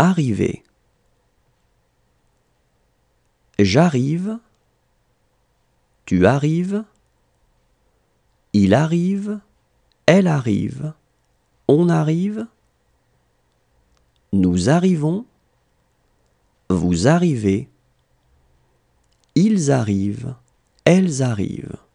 Arriver. J'arrive. Tu arrives. Il arrive. Elle arrive. On arrive. Nous arrivons. Vous arrivez. Ils arrivent. Elles arrivent.